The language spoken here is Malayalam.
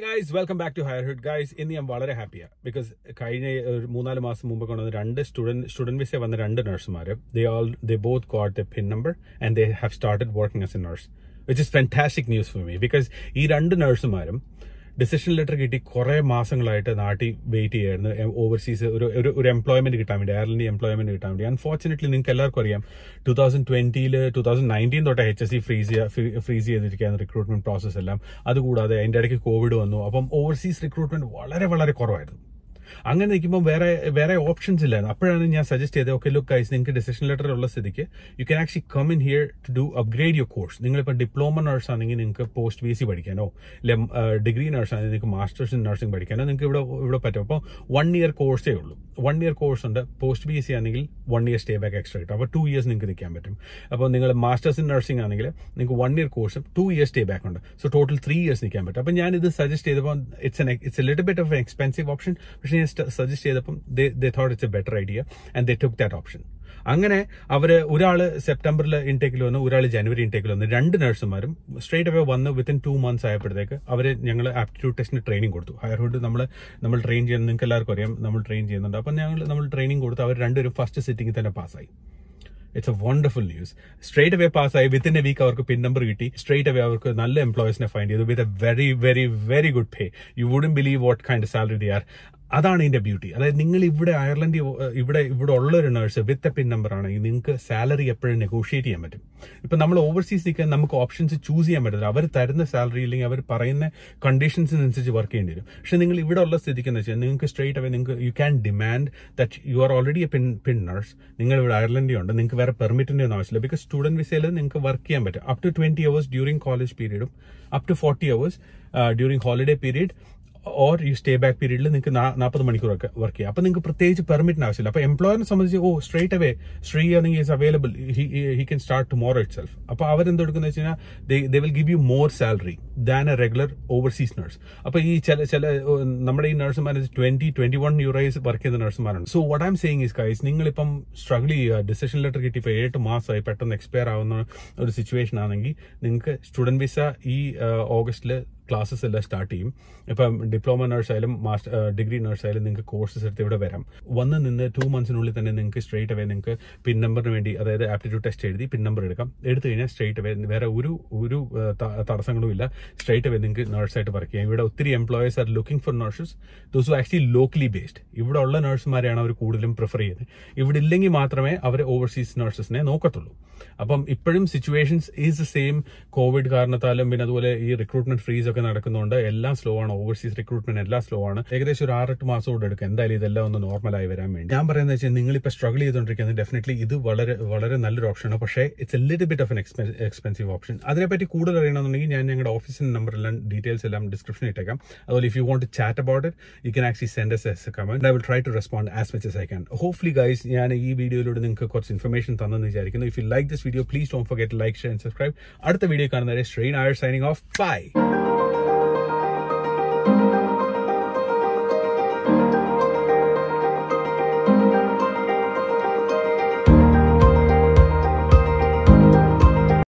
hey guys welcome back to Hirehood guys ഇന്ന് ഞാൻ വളരെ ഹാപ്പിയാണ് ബിക്കോസ് കഴിഞ്ഞ ഒരു മൂന്നാല് മാസം മുമ്പ് കൊണ്ടുവന്ന രണ്ട് സ്റ്റുഡൻറ്റ് സ്റ്റുഡൻറ്റ് വിസ വന്ന രണ്ട് നഴ്സുമാർ they all the both got the PIN number and they have started working as a nurse which is fantastic news for me because ഈ രണ്ട് നഴ്സുമാരും ഡിസിഷൻ ലെറ്റർ കിട്ടി കുറേ മാസങ്ങളായിട്ട് നാട്ടിൽ വെയിറ്റ് ചെയ്യായിരുന്നു ഓവർസീസ് ഒരു ഒരു ഒരു എംപ്ലോയ്മെന്റ് കിട്ടാൻ വേണ്ടി എയർലിന്റെ എംപ്ലോയ്മെന്റ് കിട്ടാൻ വേണ്ടി അൺഫോർച്ചുനേറ്റ്ലി നിങ്ങൾക്ക് എല്ലാവർക്കും അറിയാം ടൂ തൗസൻഡ് ട്വന്റിയിൽ ടൂ തൗസൻഡ് നയൻറ്റീൻ തൊട്ട് H S C freeze freeze ചെയ്തിരിക്കുകയാണ് റിക്രൂട്ട്മെന്റ് പ്രോസസ് എല്ലാം അതുകൂടാതെ അതിൻ്റെ ഇടയ്ക്ക് കോവിഡ് വന്നു അപ്പം ഓവർസീസ് റിക്രൂട്ട്മെന്റ് വളരെ വളരെ കുറവായിരുന്നു അങ്ങനെ നിൽക്കുമ്പോൾ വേറെ വേറെ ഓപ്ഷൻസ് ഇല്ലായിരുന്നു അപ്പോഴാണ് ഞാൻ സജസ്റ്റ് ചെയ്തത് ഓക്കെ ലുക്ക് ഐസ് നിങ്ങൾക്ക് ഡിസിഷൻ ലെറ്റർ ഉള്ള സ്ഥിതിക്ക് you can actually come in here to do upgrade your course നിങ്ങളിപ്പോൾ ഡിപ്ലോമ നഴ്സ് ആണെങ്കിൽ നിങ്ങൾക്ക് പോസ്റ്റ് ബി സി പഠിക്കാനോ അല്ലെ ഡിഗ്രി നഴ്സ് ആണെങ്കിൽ നിങ്ങൾക്ക് മാസ്റ്റേഴ്സ് ഇൻ നഴ്സിംഗ് പഠിക്കാനോ നിങ്ങൾക്ക് ഇവിടെ ഇവിടെ പറ്റും അപ്പോൾ വൺ ഇയർ കോഴ്സേ ഉള്ളൂ വൺ ഇയർ കോഴ്സ് ഉണ്ട് പോസ്റ്റ് ബി സി ആണെങ്കിൽ one year stay back extra കിട്ടും അപ്പോൾ ടു ഇയേഴ്സ് നിങ്ങൾക്ക് നിൽക്കാൻ പറ്റും അപ്പോൾ നിങ്ങൾ മാസ്റ്റേഴ്സ് ഇൻ നഴ്സിംഗ് ആണെങ്കിൽ നിങ്ങൾക്ക് വൺ ഇയർ കോഴ്സും ടു ഇയർ സ്റ്റേ ബാക്ക് ഉണ്ട് സോ ടോട്ടൽ ത്രീ ഇയേഴ്സ് നിൽക്കാൻ പറ്റും അപ്പോൾ ഞാൻ ഇത് സജസ്റ്റ് ചെയ്തപ്പോൾ it's an it's a little bit of expensive option പക്ഷേ ഞാൻ സജസ്റ്റ് ചെയ്തപ്പം thought it's a better idea and they took that option അങ്ങനെ അവർ ഒരാൾ സെപ്റ്റംബറിൽ ഇൻടേക്കിൽ വന്നു ഒരാൾ ജനുവരി ഇൻടേക്കിൽ വന്നു രണ്ട് നഴ്സുമാരും സ്ട്രേറ്റ് അവേ വന്ന് വിത്തിൻ ടു മന്ത്സ് ആയപ്പോഴത്തേക്ക് അവർ ഞങ്ങൾ ആപ്റ്റിറ്റ്യൂഡ് ടെസ്റ്റിന് ട്രെയിനിങ് കൊടുത്തു ഹയർഹുഡ് നമ്മൾ നമ്മൾ ട്രെയിൻ ചെയ്യുന്ന നിങ്ങൾക്ക് എല്ലാവർക്കും അറിയാം നമ്മൾ ട്രെയിൻ ചെയ്യുന്നുണ്ട് അപ്പം ഞങ്ങൾ നമ്മൾ ട്രെയിനിങ് കൊടുത്തു അവർ രണ്ടുപേരും ഫസ്റ്റ് സിറ്റിംഗ് തന്നെ പാസ്സായി it's a wonderful news straight away പാസ്സായി വിത്തിൻ എ വീക്ക് അവർക്ക് പിൻ നമ്പർ കിട്ടി സ്ട്രേറ്റ് അവേ അവർക്ക് നല്ല എംപ്ലോയീസിനെ ഫൈൻഡ് ചെയ്തു with a very very very good pay you wouldn't believe what kind salary they are അതാണ് ഇതിന്റെ ബ്യൂട്ടി അതായത് നിങ്ങൾ ഇവിടെ അയർലൻഡ് ഇവിടെ ഇവിടെ ഉള്ള ഒരു nurse with a PIN number ആണെങ്കിൽ നിങ്ങൾക്ക് സാലറി എപ്പോഴും നെഗോഷിയേറ്റ് ചെയ്യാൻ പറ്റും ഇപ്പം നമ്മൾ ഓവർസീസ് നിൽക്കാൻ നമുക്ക് ഓപ്ഷൻസ് ചൂസ് ചെയ്യാൻ പറ്റില്ല അവർ തരുന്ന സാലറി ഇല്ലെങ്കിൽ അവർ പറയുന്ന കണ്ടീഷൻസിനനുസരിച്ച് വർക്ക് ചെയ്യേണ്ടി വരും പക്ഷെ നിങ്ങൾ ഇവിടെ ഉള്ള സ്ഥിതിക്ക് എന്ന് വെച്ചാൽ നിങ്ങൾക്ക് സ്ട്രേറ്റ് അവേ നിങ്ങൾക്ക് you can demand that you are already a PIN PIN nurse നിങ്ങൾ ഇവിടെ അയർലൻഡിൽ ഉണ്ട് നിങ്ങൾക്ക് വേറെ പെർമിറ്റിൻ്റെ ഒന്നും ആവശ്യമില്ല ബിക്കോസ് സ്റ്റുഡൻറ്റ് വിസയിൽ നിങ്ങൾക്ക് വർക്ക് ചെയ്യാൻ പറ്റും up to twenty hours during college പീരീഡും up to forty hours during holiday period or ഈ സ്റ്റേ ബാക്ക് പീരീഡിൽ നിങ്ങൾക്ക് നാൽപ്പത് മണിക്കൂറൊക്കെ വർക്ക് ചെയ്യാം അപ്പോൾ നിങ്ങൾക്ക് പ്രത്യേകിച്ച് പെർമിറ്റിന് ആവശ്യമില്ല അപ്പോൾ എംപ്ലോയറിനെ സംബന്ധിച്ച് ഓ സ്ട്രേറ്റ് അവേ ശ്രീ ആണെങ്കിൽ is available he can start tomorrow itself അപ്പോൾ അവരെന്തെടുക്കുന്നത് വെച്ച് കഴിഞ്ഞാൽ they will give you more salary than a regular overseas nurse അപ്പോൾ ഈ ചില ചില നമ്മുടെ ഈ നഴ്സുമാർ twenty twenty one euros work ചെയ്യുന്ന നഴ്സുമാരാണ് so what I'm saying is guys നിങ്ങളിപ്പം സ്ട്രഗിൾ ചെയ്യുക ഡിസിഷൻ ലെറ്റർ കിട്ടി ഇപ്പൊ ഏഴ് മാസമായി പെട്ടെന്ന് എക്സ്പയർ ആവുന്ന ഒരു സിറ്റുവേഷൻ ആണെങ്കിൽ നിങ്ങൾക്ക് സ്റ്റുഡന്റ് വിസ ഈ ഓഗസ്റ്റിൽ ക്ലാസ്സസ് എല്ലാം സ്റ്റാർട്ട് ചെയ്യും ഇപ്പം ഡിപ്ലോമ നഴ്സായാലും മാസ്റ്റർ ഡിഗ്രി നഴ്സായാലും നിങ്ങൾക്ക് കോഴ്സസ് എടുത്ത് ഇവിടെ വരാം വന്ന് നിന്ന് ടു മന്ത്സിനുള്ളിൽ തന്നെ നിങ്ങൾക്ക് സ്ട്രേറ്റ് അവേ നിങ്ങൾക്ക് പിൻ നമ്പറിന് വേണ്ടി അതായത് ആപ്റ്റിറ്റ്യൂഡ് ടെസ്റ്റ് എഴുതി പിൻ നമ്പർ എടുക്കാം എടുത്തു കഴിഞ്ഞാൽ സ്ട്രേറ്റ് അവേ വേറെ ഒരു ഒരു തടസ്സങ്ങളും ഇല്ല സ്ട്രേറ്റ് അവേ നിങ്ങൾക്ക് നഴ്സായിട്ട് വർക്ക് ചെയ്യാം ഇവിടെ ഒത്തിരി employers are looking for nurses those actually locally based ഇവിടെ ഉള്ള നഴ്സുമാരെയാണ് അവർ കൂടുതലും പ്രിഫർ ചെയ്യുന്നത് ഇവിടെ ഇല്ലെങ്കിൽ മാത്രമേ അവർ ഓവർസീസ് നഴ്സസിനെ നോക്കത്തുള്ളൂ അപ്പം ഇപ്പോഴും situations is the same COVID കാരണത്താലും പിന്നെ അതുപോലെ ഈ റിക്രൂട്ട്മെന്റ് ഫ്രീസ് ഒക്കെ ഒക്കെ നടക്കുന്നുണ്ട് എല്ലാം സ്ലോ ആണ് ഓവർസീസ് റിക്രൂട്ട്മെന്റ് എല്ലാം സ്ലോ ആണ് ഏകദേശം ഒരു ആറെട്ട് മാസം കൂടെ എടുക്കും എന്തായാലും ഇതെല്ലാം ഒന്ന് നോർമലായി വരാൻ വേണ്ടി ഞാൻ പറയുന്നത് വെച്ചാൽ നിങ്ങളിപ്പോൾ സ്ട്രഗിൾ ചെയ്തുകൊണ്ടിരിക്കുന്നത് ഡെഫിനറ്റ്ലി ഇത് വളരെ വളരെ നല്ലൊരു ഓപ്ഷനാണ് പക്ഷേ it's a little bit of an expensive option അതിനെപ്പറ്റി കൂടുതൽ അറിയണമെന്നുണ്ടെങ്കിൽ ഞാൻ ഞങ്ങളുടെ ഓഫീസിന്റെ നമ്പർ എല്ലാം ഡീറ്റെയിൽസ് എല്ലാം ഡിസ്ക്രിപ്ഷനിൽ ഇട്ടേക്കാം അതുപോലെ if you want to chat about it you can actually send S S comment I will try to respond as much S I can hopefully guys ഞാൻ ഈ വീഡിയോയിലൂടെ നിങ്ങൾക്ക് കുറച്ച് ഇൻഫർമേഷൻ തന്നെന്ന് വിചാരിക്കുന്നു if you like this video please don't get like share and subscribe അടുത്ത വീഡിയോ കാണുന്നവരെ ശ്രീനായർ സൈനിങ് ഓഫ് ബൈ